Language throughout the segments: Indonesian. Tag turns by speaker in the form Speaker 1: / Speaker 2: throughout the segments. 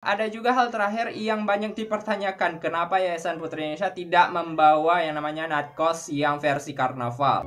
Speaker 1: Ada juga hal terakhir yang banyak dipertanyakan, kenapa Yayasan Putri Indonesia tidak membawa yang namanya Natkos yang versi karnaval.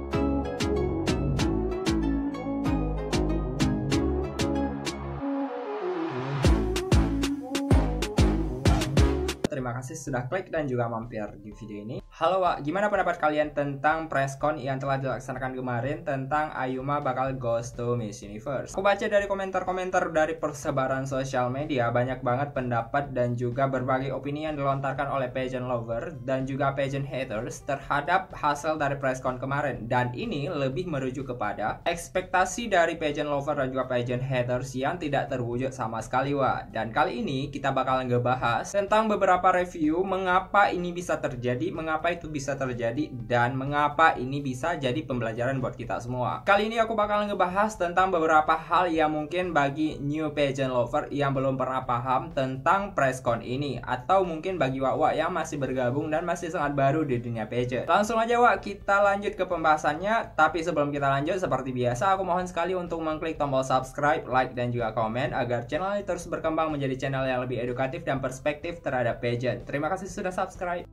Speaker 1: Terima kasih sudah klik dan juga mampir di video ini. Halo Wak, gimana pendapat kalian tentang presscon yang telah dilaksanakan kemarin tentang Ayuma bakal goes to Miss Universe? Aku baca dari komentar-komentar dari persebaran sosial media, banyak banget pendapat dan juga berbagai opini yang dilontarkan oleh pageant lover dan juga pageant haters terhadap hasil dari presscon kemarin. Dan ini lebih merujuk kepada ekspektasi dari pageant lover dan juga pageant haters yang tidak terwujud sama sekali Wak. Dan kali ini kita bakal ngebahas tentang beberapa review mengapa ini bisa terjadi, mengapa itu bisa terjadi dan mengapa ini bisa jadi pembelajaran buat kita semua. Kali ini aku bakal ngebahas tentang beberapa hal yang mungkin bagi new pageant lover yang belum pernah paham tentang presscon ini atau mungkin bagi -wak yang masih bergabung dan masih sangat baru di dunia pageant. Langsung aja Wak, kita lanjut ke pembahasannya. Tapi sebelum kita lanjut seperti biasa aku mohon sekali untuk mengklik tombol subscribe, like dan juga komen agar channel ini terus berkembang menjadi channel yang lebih edukatif dan perspektif terhadap pageant. Terima kasih sudah subscribe.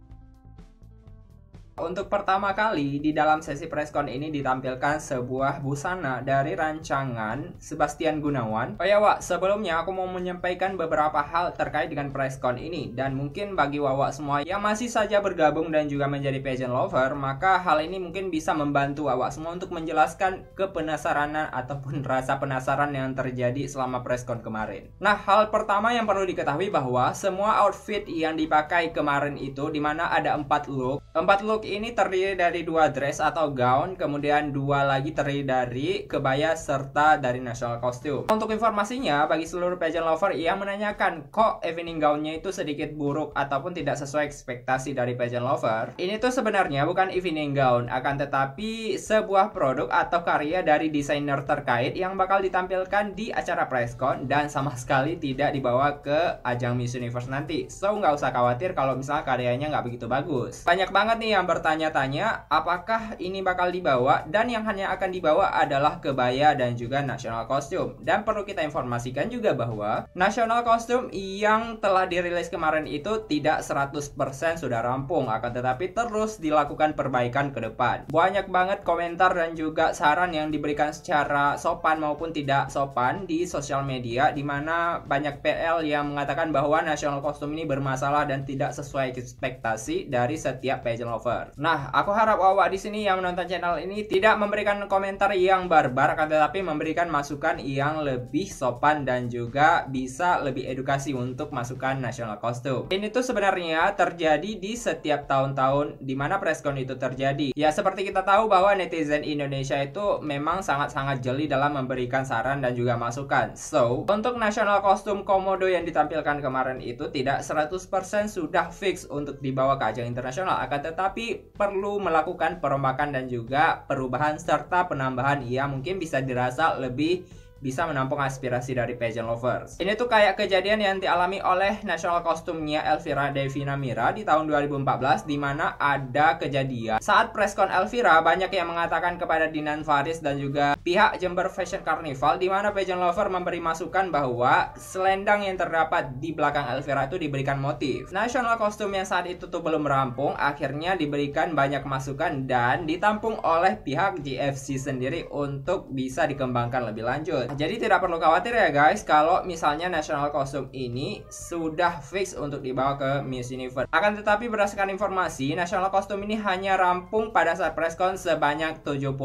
Speaker 1: Untuk pertama kali di dalam sesi preskon ini ditampilkan sebuah busana dari rancangan Sebastian Gunawan. Oh ya Wak, sebelumnya aku mau menyampaikan beberapa hal terkait dengan preskon ini dan mungkin bagi Wawa semua yang masih saja bergabung dan juga menjadi pageant lover, maka hal ini mungkin bisa membantu Wawa semua untuk menjelaskan kepenasaranan ataupun rasa penasaran yang terjadi selama preskon kemarin. Nah, hal pertama yang perlu diketahui bahwa semua outfit yang dipakai kemarin itu dimana ada empat look. Empat look ini terdiri dari dua dress atau gown, kemudian dua lagi terdiri dari kebaya serta dari national costume. Untuk informasinya, bagi seluruh pageant lover yang menanyakan kok evening gownnya itu sedikit buruk ataupun tidak sesuai ekspektasi dari pageant lover, ini tuh sebenarnya bukan evening gown, akan tetapi sebuah produk atau karya dari desainer terkait yang bakal ditampilkan di acara presscon dan sama sekali tidak dibawa ke ajang Miss Universe nanti. So nggak usah khawatir kalau misalnya karyanya nggak begitu bagus. Banyak banget nih yang ber bertanya-tanya apakah ini bakal dibawa dan yang hanya akan dibawa adalah kebaya dan juga national costume. Dan perlu kita informasikan juga bahwa national costume yang telah dirilis kemarin itu tidak 100% sudah rampung akan tetapi terus dilakukan perbaikan ke depan. Banyak banget komentar dan juga saran yang diberikan secara sopan maupun tidak sopan di sosial media di mana banyak PL yang mengatakan bahwa national costume ini bermasalah dan tidak sesuai ekspektasi dari setiap pageant lover. Nah, aku harap awak di sini yang menonton channel ini tidak memberikan komentar yang barbar, tetapi memberikan masukan yang lebih sopan dan juga bisa lebih edukasi untuk masukan nasional kostum. Ini tuh sebenarnya terjadi di setiap tahun-tahun di mana preskon itu terjadi. Ya, seperti kita tahu bahwa netizen Indonesia itu memang sangat-sangat jeli dalam memberikan saran dan juga masukan. So, untuk nasional kostum komodo yang ditampilkan kemarin itu tidak 100% sudah fix untuk dibawa ke ajang internasional, akan tetapi perlu melakukan perombakan dan juga perubahan serta penambahan yang mungkin bisa dirasa lebih bisa menampung aspirasi dari pageant lovers. Ini tuh kayak kejadian yang dialami oleh national kostumnya Elvira Devina Mira di tahun 2014 di mana ada kejadian saat preskon Elvira banyak yang mengatakan kepada Dinan Faris dan juga pihak Jember Fashion Carnival di mana pageant lover memberi masukan bahwa selendang yang terdapat di belakang Elvira itu diberikan motif. National kostum yang saat itu tuh belum rampung akhirnya diberikan banyak masukan dan ditampung oleh pihak GFC sendiri untuk bisa dikembangkan lebih lanjut. Nah, jadi tidak perlu khawatir ya guys kalau misalnya national costume ini sudah fix untuk dibawa ke Miss Universe. Akan tetapi berdasarkan informasi, national costume ini hanya rampung pada saat presscon sebanyak 70%.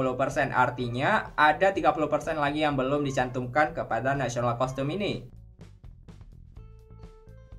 Speaker 1: Artinya ada 30% lagi yang belum dicantumkan kepada national costume ini.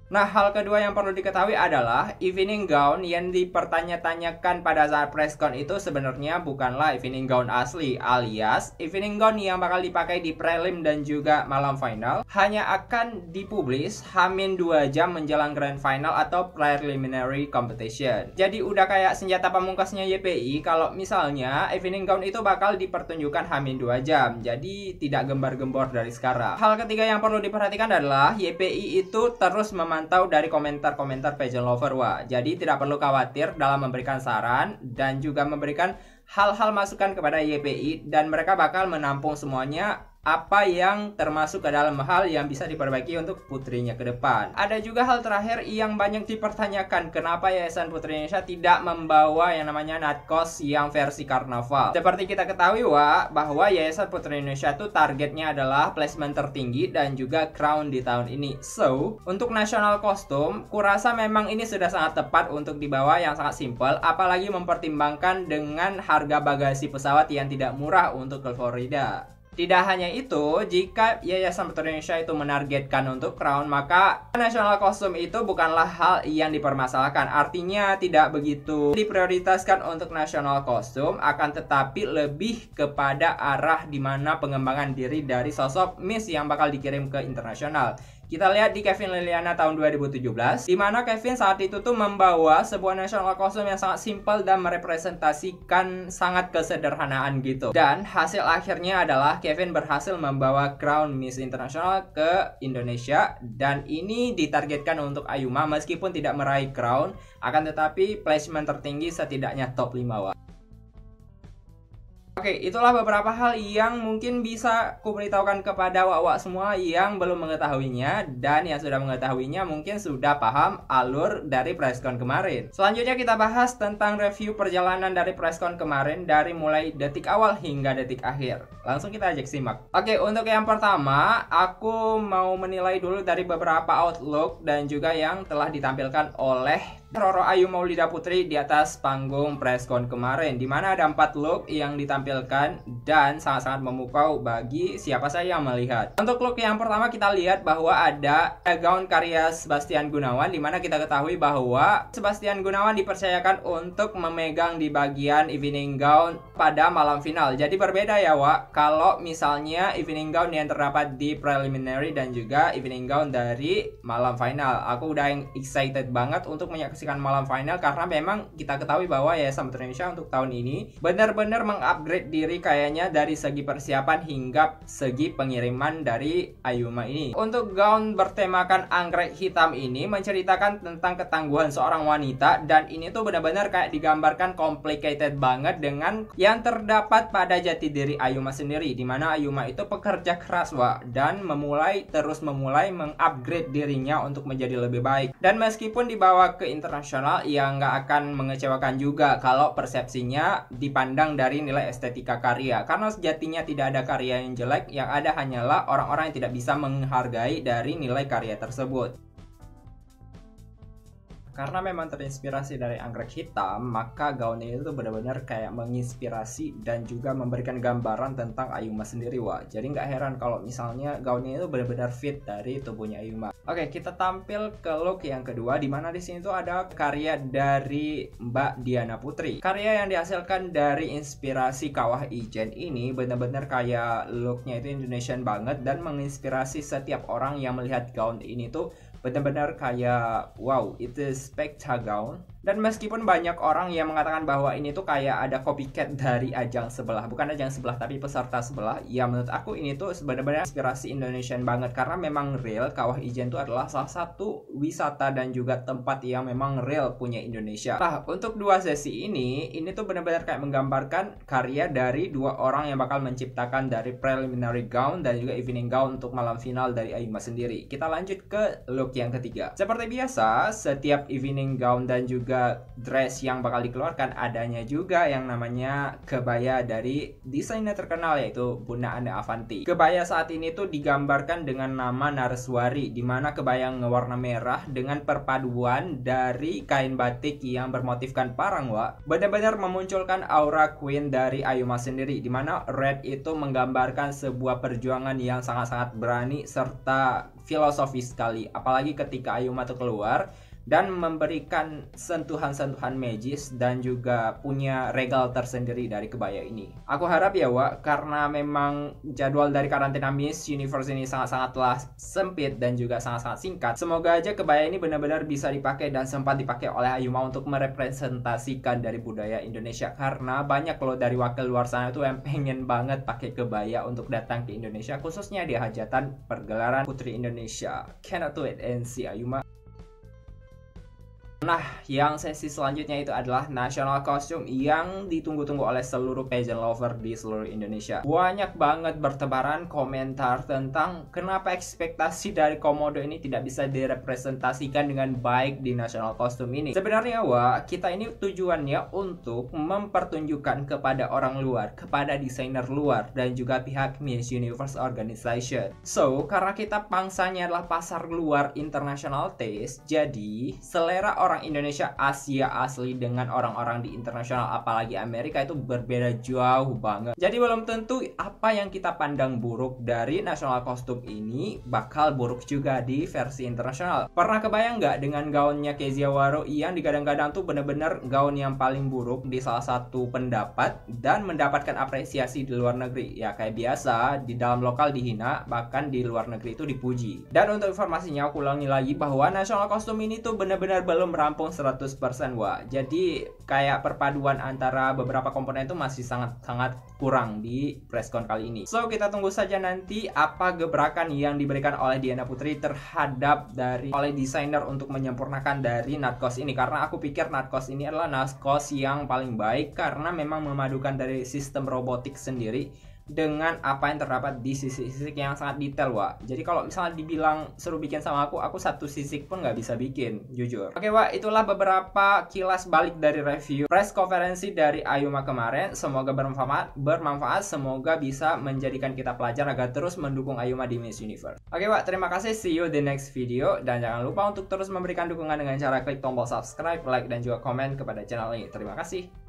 Speaker 1: Nah, hal kedua yang perlu diketahui adalah evening gown yang dipertanyakan pada saat press itu sebenarnya bukanlah evening gown asli alias evening gown yang bakal dipakai di prelim dan juga malam final hanya akan dipublis hamin 2 jam menjelang grand final atau preliminary competition. Jadi udah kayak senjata pamungkasnya YPI kalau misalnya evening gown itu bakal dipertunjukkan hamin 2 jam. Jadi tidak gembar-gembor dari sekarang. Hal ketiga yang perlu diperhatikan adalah YPI itu terus memakai memantau dari komentar-komentar fashion lover wa. Jadi tidak perlu khawatir dalam memberikan saran dan juga memberikan hal-hal masukan kepada YPI dan mereka bakal menampung semuanya apa yang termasuk ke dalam hal yang bisa diperbaiki untuk putrinya ke depan. Ada juga hal terakhir yang banyak dipertanyakan kenapa Yayasan Putri Indonesia tidak membawa yang namanya Natkos yang versi karnaval. Seperti kita ketahui Wak, bahwa Yayasan Putri Indonesia itu targetnya adalah placement tertinggi dan juga crown di tahun ini. So, untuk national costume, kurasa memang ini sudah sangat tepat untuk dibawa yang sangat simple, apalagi mempertimbangkan dengan harga bagasi pesawat yang tidak murah untuk ke Florida. Tidak hanya itu, jika Yayasan Betul Indonesia itu menargetkan untuk crown, maka nasional costume itu bukanlah hal yang dipermasalahkan. Artinya tidak begitu diprioritaskan untuk nasional costume, akan tetapi lebih kepada arah di mana pengembangan diri dari sosok Miss yang bakal dikirim ke internasional. Kita lihat di Kevin Liliana tahun 2017, di mana Kevin saat itu tuh membawa sebuah national costume yang sangat simpel dan merepresentasikan sangat kesederhanaan gitu. Dan hasil akhirnya adalah Kevin berhasil membawa crown Miss International ke Indonesia dan ini ditargetkan untuk Ayuma meskipun tidak meraih crown, akan tetapi placement tertinggi setidaknya top 5 wa. Oke, itulah beberapa hal yang mungkin bisa kuberitahukan kepada wak-wak semua yang belum mengetahuinya dan yang sudah mengetahuinya mungkin sudah paham alur dari presscon kemarin. Selanjutnya kita bahas tentang review perjalanan dari presscon kemarin dari mulai detik awal hingga detik akhir. Langsung kita ajak simak. Oke, untuk yang pertama, aku mau menilai dulu dari beberapa outlook dan juga yang telah ditampilkan oleh Roro Ayu Maulida Putri di atas panggung preskon kemarin di mana ada empat look yang ditampilkan dan sangat-sangat memukau bagi siapa saja yang melihat. Untuk look yang pertama kita lihat bahwa ada gaun karya Sebastian Gunawan di mana kita ketahui bahwa Sebastian Gunawan dipercayakan untuk memegang di bagian evening gown pada malam final. Jadi berbeda ya Wak kalau misalnya evening gown yang terdapat di preliminary dan juga evening gown dari malam final. Aku udah excited banget untuk menyaksikan menyaksikan malam final karena memang kita ketahui bahwa ya Betul Indonesia untuk tahun ini benar-benar mengupgrade diri kayaknya dari segi persiapan hingga segi pengiriman dari Ayuma ini. Untuk gaun bertemakan anggrek hitam ini menceritakan tentang ketangguhan seorang wanita dan ini tuh benar-benar kayak digambarkan complicated banget dengan yang terdapat pada jati diri Ayuma sendiri di mana Ayuma itu pekerja keras wa dan memulai terus memulai mengupgrade dirinya untuk menjadi lebih baik dan meskipun dibawa ke internasional yang nggak akan mengecewakan juga kalau persepsinya dipandang dari nilai estetika karya. Karena sejatinya tidak ada karya yang jelek, yang ada hanyalah orang-orang yang tidak bisa menghargai dari nilai karya tersebut karena memang terinspirasi dari anggrek hitam, maka gaunnya itu benar-benar kayak menginspirasi dan juga memberikan gambaran tentang Ayuma sendiri, wah. Jadi nggak heran kalau misalnya gaunnya itu benar-benar fit dari tubuhnya Ayuma. Oke, kita tampil ke look yang kedua, di mana di sini tuh ada karya dari Mbak Diana Putri. Karya yang dihasilkan dari inspirasi kawah Ijen ini benar-benar kayak looknya itu Indonesian banget dan menginspirasi setiap orang yang melihat gaun ini tuh benar-benar kayak wow itu spektakel dan meskipun banyak orang yang mengatakan bahwa ini tuh kayak ada copycat dari ajang sebelah, bukan ajang sebelah tapi peserta sebelah, ya menurut aku ini tuh sebenarnya inspirasi Indonesian banget karena memang real Kawah Ijen tuh adalah salah satu wisata dan juga tempat yang memang real punya Indonesia. Nah, untuk dua sesi ini, ini tuh benar-benar kayak menggambarkan karya dari dua orang yang bakal menciptakan dari preliminary gown dan juga evening gown untuk malam final dari Aima sendiri. Kita lanjut ke look yang ketiga. Seperti biasa, setiap evening gown dan juga juga dress yang bakal dikeluarkan adanya juga yang namanya kebaya dari desainer terkenal yaitu Bunda Anda Avanti. Kebaya saat ini tuh digambarkan dengan nama Narswari di mana kebaya ngewarna merah dengan perpaduan dari kain batik yang bermotifkan parangwa benar-benar memunculkan aura queen dari Ayuma sendiri di mana red itu menggambarkan sebuah perjuangan yang sangat-sangat berani serta filosofis sekali apalagi ketika Ayuma tuh keluar dan memberikan sentuhan-sentuhan magis dan juga punya regal tersendiri dari kebaya ini. Aku harap ya Wak, karena memang jadwal dari karantina Miss Universe ini sangat-sangatlah sangat sempit dan juga sangat-sangat singkat. Semoga aja kebaya ini benar-benar bisa dipakai dan sempat dipakai oleh Ayuma untuk merepresentasikan dari budaya Indonesia karena banyak loh dari wakil luar sana itu yang pengen banget pakai kebaya untuk datang ke Indonesia khususnya di hajatan pergelaran Putri Indonesia. Cannot wait and see Ayuma. Nah, yang sesi selanjutnya itu adalah national costume yang ditunggu-tunggu oleh seluruh pageant lover di seluruh Indonesia. Banyak banget bertebaran komentar tentang kenapa ekspektasi dari komodo ini tidak bisa direpresentasikan dengan baik di national costume ini. Sebenarnya, wah, kita ini tujuannya untuk mempertunjukkan kepada orang luar, kepada desainer luar, dan juga pihak Miss Universe Organization. So, karena kita pangsanya adalah pasar luar international taste, jadi selera orang orang Indonesia Asia asli dengan orang-orang di internasional apalagi Amerika itu berbeda jauh banget. Jadi belum tentu apa yang kita pandang buruk dari nasional kostum ini bakal buruk juga di versi internasional. Pernah kebayang nggak dengan gaunnya Kezia Waro yang digadang-gadang tuh bener-bener gaun yang paling buruk di salah satu pendapat dan mendapatkan apresiasi di luar negeri? Ya kayak biasa, di dalam lokal dihina, bahkan di luar negeri itu dipuji. Dan untuk informasinya aku ulangi lagi bahwa nasional kostum ini tuh benar-benar belum merampung 100% Wah. Jadi kayak perpaduan antara beberapa komponen itu masih sangat-sangat kurang di presscon kali ini. So, kita tunggu saja nanti apa gebrakan yang diberikan oleh Diana Putri terhadap dari oleh desainer untuk menyempurnakan dari Natkos ini karena aku pikir Natkos ini adalah Natkos yang paling baik karena memang memadukan dari sistem robotik sendiri dengan apa yang terdapat di sisi sisik yang sangat detail wa jadi kalau misalnya dibilang seru bikin sama aku aku satu sisik pun nggak bisa bikin jujur oke wa itulah beberapa kilas balik dari review press konferensi dari Ayuma kemarin semoga bermanfaat bermanfaat semoga bisa menjadikan kita pelajar agar terus mendukung Ayuma di Miss Universe oke wa terima kasih see you the next video dan jangan lupa untuk terus memberikan dukungan dengan cara klik tombol subscribe like dan juga komen kepada channel ini terima kasih